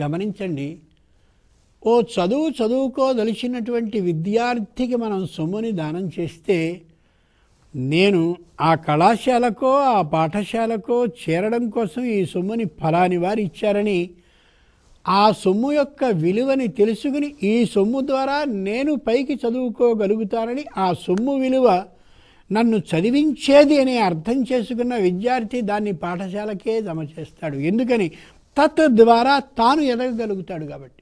గమనించండి ఓ చదువు చదువుకోదలిచినటువంటి విద్యార్థికి మనం సొమ్ముని దానం చేస్తే నేను ఆ కళాశాలకో ఆ పాఠశాలకో చేరడం కోసం ఈ సొమ్ముని ఫలాని వారు ఇచ్చారని ఆ సొమ్ము యొక్క విలువని తెలుసుకుని ఈ సొమ్ము ద్వారా నేను పైకి చదువుకోగలుగుతానని ఆ సొమ్ము విలువ నన్ను చదివించేది అని అర్థం చేసుకున్న విద్యార్థి దాన్ని పాఠశాలకే జమ చేస్తాడు ఎందుకని ద్వారా తాను ఎదగగలుగుతాడు కాబట్టి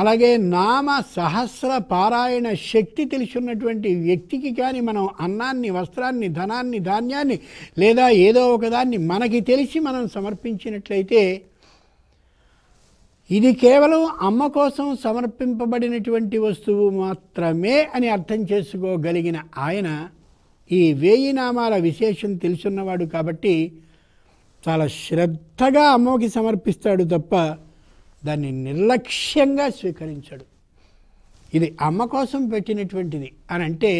అలాగే నామ సహస్ర పారాయణ శక్తి తెలిసినటువంటి వ్యక్తికి కానీ మనం అన్నాన్ని వస్త్రాన్ని ధనాన్ని ధాన్యాన్ని లేదా ఏదో ఒకదాన్ని మనకి తెలిసి మనం సమర్పించినట్లయితే ఇది కేవలం అమ్మ కోసం సమర్పింపబడినటువంటి వస్తువు మాత్రమే అని అర్థం చేసుకోగలిగిన ఆయన ఈ వేయి నామాల విశేషం తెలుసున్నవాడు కాబట్టి చాలా శ్రద్ధగా అమ్మకి సమర్పిస్తాడు తప్ప దాన్ని నిర్లక్ష్యంగా స్వీకరించాడు ఇది అమ్మ కోసం పెట్టినటువంటిది అని అంటే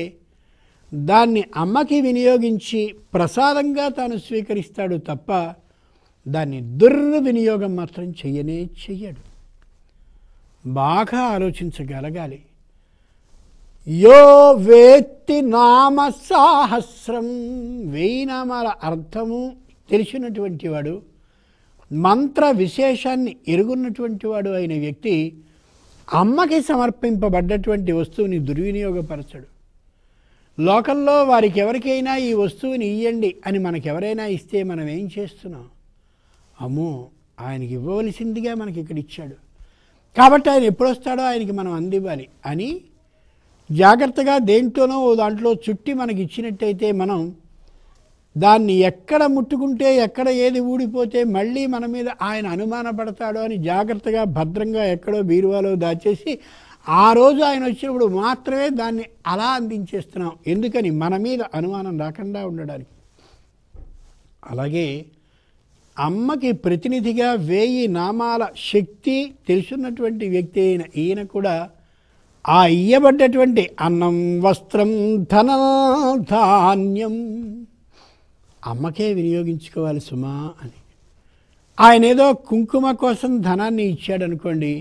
దాన్ని అమ్మకి వినియోగించి ప్రసాదంగా తాను స్వీకరిస్తాడు తప్ప దాన్ని దుర్వినియోగం మాత్రం చెయ్యనే చెయ్యడు బాగా ఆలోచించగలగాలి యో వేత్తి నామ సాహస్రం వేయి నామాల అర్థము తెలిసినటువంటి వాడు మంత్ర విశేషాన్ని ఎరుగున్నటువంటి వాడు అయిన వ్యక్తి అమ్మకి సమర్పింపబడ్డటువంటి వస్తువుని దుర్వినియోగపరచడు లోకల్లో వారికి ఎవరికైనా ఈ వస్తువుని ఇవ్వండి అని మనకెవరైనా ఇస్తే మనం ఏం చేస్తున్నాం అమ్మో ఆయనకి ఇవ్వవలసిందిగా మనకి ఇక్కడ ఇచ్చాడు కాబట్టి ఆయన ఎప్పుడొస్తాడో ఆయనకి మనం అందివ్వాలి అని జాగ్రత్తగా దేంట్లోనో ఓ దాంట్లో చుట్టి మనకి ఇచ్చినట్టయితే మనం దాన్ని ఎక్కడ ముట్టుకుంటే ఎక్కడ ఏది ఊడిపోతే మళ్ళీ మన మీద ఆయన అనుమానపడతాడో అని జాగ్రత్తగా భద్రంగా ఎక్కడో బీరువాలో దాచేసి ఆ రోజు ఆయన వచ్చినప్పుడు మాత్రమే దాన్ని అలా అందించేస్తున్నాం ఎందుకని మన మీద అనుమానం రాకుండా ఉండడానికి అలాగే అమ్మకి ప్రతినిధిగా వేయి నామాల శక్తి తెలుసున్నటువంటి వ్యక్తి అయిన ఈయన కూడా ఆ ఇయ్యబడ్డటువంటి అన్నం వస్త్రం ధన ధాన్యం అమ్మకే వినియోగించుకోవాలి సుమా అని ఆయన ఏదో కుంకుమ కోసం ధనాన్ని ఇచ్చాడు అనుకోండి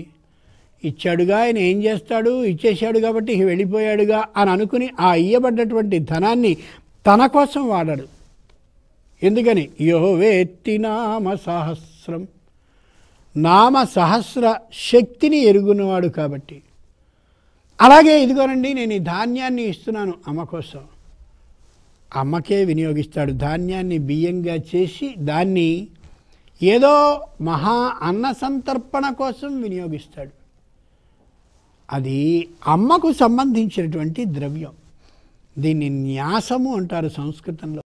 ఇచ్చాడుగా ఆయన ఏం చేస్తాడు ఇచ్చేసాడు కాబట్టి వెళ్ళిపోయాడుగా అని అనుకుని ఆ ఇయ్యబడ్డటువంటి ధనాన్ని తన కోసం వాడాడు ఎందుకని యహోవేత్తి నామ సహస్రం నామ సహస్ర శక్తిని ఎరుగున్నవాడు కాబట్టి అలాగే ఇదిగోనండి నేను ఈ ధాన్యాన్ని ఇస్తున్నాను అమ్మ కోసం అమ్మకే వినియోగిస్తాడు ధాన్యాన్ని బియ్యంగా చేసి దాన్ని ఏదో మహా అన్న సంతర్పణ కోసం వినియోగిస్తాడు అది అమ్మకు సంబంధించినటువంటి ద్రవ్యం దీన్ని న్యాసము అంటారు సంస్కృతంలో